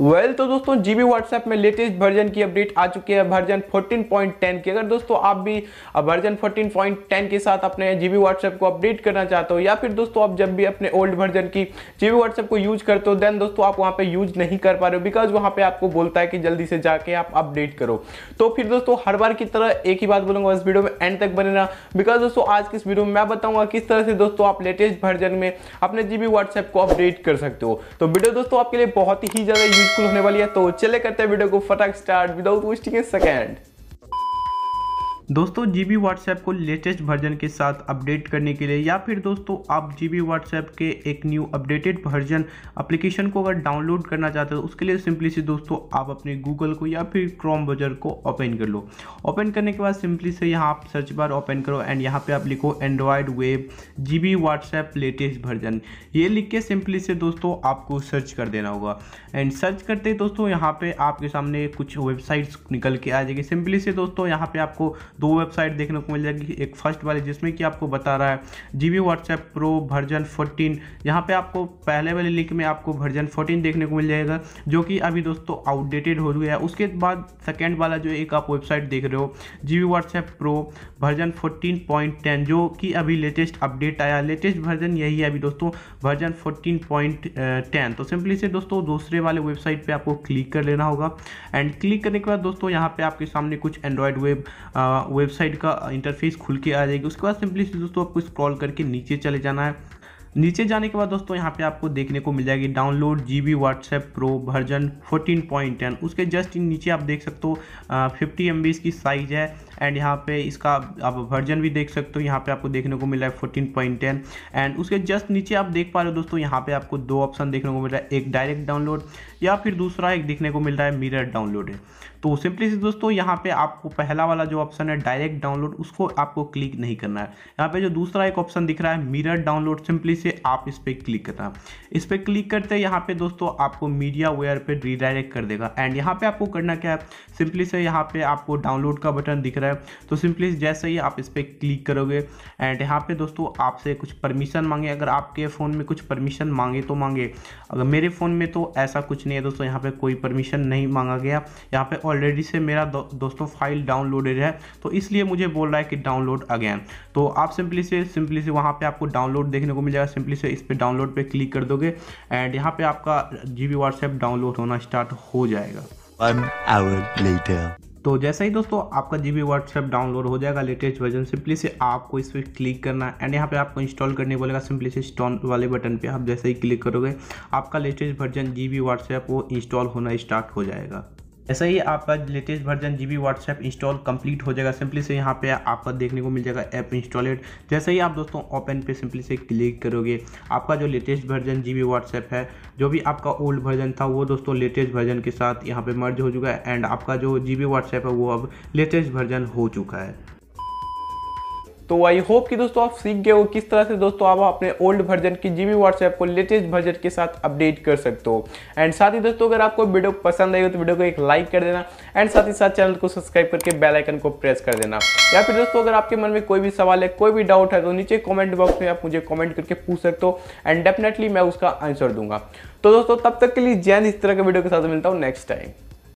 Well well, तो दोस्तों GB WhatsApp में लेटेस्ट वर्जन की अपडेट आ चुकी है वर्जन 14.10 की अगर दोस्तों आप भी वर्जन 14.10 के साथ अपने जीबी व्हाट्सएप को अपडेट करना चाहते हो या फिर दोस्तों आप जब भी अपने ओल्ड वर्जन की जीबी व्हाट्सएप को यूज करते हो देन दोस्तों आप वहां पे यूज नहीं कर पा रहे हो बिकॉज वहाँ पे आपको बोलता है कि जल्दी से जाके आप अपडेट करो तो फिर दोस्तों हर बार की तरह एक ही बात बोलूंगा इस वीडियो में एंड तक बने रहा बिकॉज दोस्तों आज की इस वीडियो में मैं बताऊंगा किस तरह से दोस्तों आप लेटेस्ट वर्जन में अपने जीबी व्हाट्सएप को अपडेट कर सकते हो तो वीडियो दोस्तों आपके लिए बहुत ही ज्यादा यूजफुल होने वाली है तो चले करते हैं वीडियो को फटाक start without wasting a second दोस्तों जी बी व्हाट्सएप को लेटेस्ट वर्जन के साथ अपडेट करने के लिए या फिर दोस्तों आप जी बी व्हाट्सएप के एक न्यू अपडेटेड वर्जन एप्लीकेशन को अगर डाउनलोड करना चाहते हो उसके लिए सिंपली से दोस्तों आप अपने गूगल को या फिर क्रोम ब्राउजर को ओपन कर लो ओपन करने के बाद सिंपली से यहाँ आप सर्च बार ओपन करो एंड यहाँ पर आप लिखो Android web G B WhatsApp latest version ये लिख के सिंपली से दोस्तों आपको सर्च कर देना होगा एंड सर्च करते दोस्तों यहाँ पर आपके सामने कुछ वेबसाइट्स निकल के आ जाएगी सिंपली से दोस्तों यहाँ पर आपको दो वेबसाइट देखने को मिल जाएगी एक फर्स्ट वाली जिसमें कि आपको बता रहा है G B WhatsApp pro version 14 यहाँ पे आपको पहले वाले लिंक में आपको वर्जन 14 देखने को मिल जाएगा जो कि अभी दोस्तों आउटडेटेड हो गया है उसके बाद सेकेंड वाला जो एक आप वेबसाइट देख रहे हो G B WhatsApp pro version ten जो कि अभी लेटेस्ट अपडेट आया लेटेस्ट वर्जन यही है अभी दोस्तों वर्जन टेन तो सिंपली से दोस्तों दूसरे वाले वेबसाइट पे आपको क्लिक कर लेना होगा एंड क्लिक करने के बाद दोस्तों यहाँ पे आपके सामने कुछ एंड्रॉयड वेब वेबसाइट का इंटरफेस खुल के आ जाएगी उसके बाद सिंपली दोस्तों आपको स्क्रॉल करके नीचे चले जाना है नीचे जाने के बाद दोस्तों यहाँ पे आपको देखने को मिल जाएगी download G B WhatsApp pro version 14.10 उसके जस्ट नीचे आप देख सकते हो फिफ्टी एम की साइज़ है एंड यहाँ पे इसका आप वर्जन भी देख सकते हो यहाँ पे आपको देखने को मिला है फोर्टीन पॉइंट टेन एंड उसके जस्ट नीचे आप देख पा रहे हो दोस्तों यहाँ पे आपको दो ऑप्शन देखने को मिल रहा है एक डायरेक्ट डाउनलोड या फिर दूसरा एक देखने को मिल रहा है मिरर डाउनलोड है तो सिंपली से दोस्तों यहाँ पे आपको पहला वाला जो ऑप्शन है डायरेक्ट डाउनलोड उसको आपको क्लिक नहीं करना है यहाँ पे जो दूसरा एक ऑप्शन दिख रहा है मिरर डाउनलोड सिंपली से आप इस पर क्लिक करना इस पर क्लिक करते यहाँ पे दोस्तों आपको मीडिया वेयर पर रिडायरेक्ट कर देगा एंड यहाँ पे आपको करना क्या है सिंपली से यहाँ पे आपको डाउनलोड का बटन दिख रहा है रहा है तो सिंपली जैसे ही आप इस पर क्लिक करोगे एंड यहाँ पे दोस्तों आपसे कुछ परमिशन मांगे अगर आपके फ़ोन में कुछ परमिशन मांगे तो मांगे अगर मेरे फ़ोन में तो ऐसा कुछ नहीं है दोस्तों यहाँ पर कोई परमिशन नहीं मांगा गया यहाँ पर ऑलरेडी से मेरा दो, दोस्तों फाइल डाउनलोडेड है तो इसलिए मुझे बोल रहा है कि डाउनलोड अगैन तो आप सिंपली से सिंपली से वहाँ पर आपको डाउनलोड देखने को मिल जाएगा सिंपली से इस पर डाउनलोड पर क्लिक कर दोगे एंड यहाँ पर आपका जी बी डाउनलोड होना स्टार्ट हो जाएगा One hour later. तो जैसे ही दोस्तों आपका जी बी व्हाट्सएप डाउनलोड हो जाएगा लेटेस्ट वर्जन सिंपली से आपको इस पर क्लिक करना एंड यहाँ पे आपको इंस्टॉल करने बोलेगा सिंपली से इंस्टॉल वाले बटन पे आप जैसे ही क्लिक करोगे आपका latest version G B WhatsApp वो इंस्टॉल होना स्टार्ट हो जाएगा ऐसा ही आपका latest version G B WhatsApp install complete हो जाएगा सिंपली से यहाँ पे आपका देखने को मिल जाएगा ऐप इंस्टॉलेड जैसे ही आप दोस्तों ओपन पे सिंपली से क्लिक करोगे आपका जो latest version G B WhatsApp है जो भी आपका ओल्ड वर्जन था वो दोस्तों लेटेस्ट वर्जन के साथ यहाँ पर मर्ज हो चुका है एंड आपका जो जी बी व्हाट्सएप है वो अब लेटेस्ट वर्जन हो चुका है तो आई होप कि दोस्तों आप सीख गए हो किस तरह से दोस्तों आप अपने ओल्ड वर्जन की जीबी व्हाट्सएप को लेटेस्ट वर्जन के साथ अपडेट कर सकते हो एंड साथ ही दोस्तों अगर आपको वीडियो पसंद आई हो तो वीडियो को एक लाइक कर देना एंड साथ ही साथ चैनल को सब्सक्राइब करके बेलाइकन को प्रेस कर देना या फिर दोस्तों अगर आपके मन में कोई भी सवाल है कोई भी डाउट है तो नीचे कॉमेंट बॉक्स में आप मुझे कॉमेंट करके पूछ सकते हो एंड डेफिनेटली मैं उसका आंसर दूंगा तो दोस्तों तब तक के लिए जैन इस तरह के वीडियो के साथ मिलता हूँ नेक्स्ट टाइम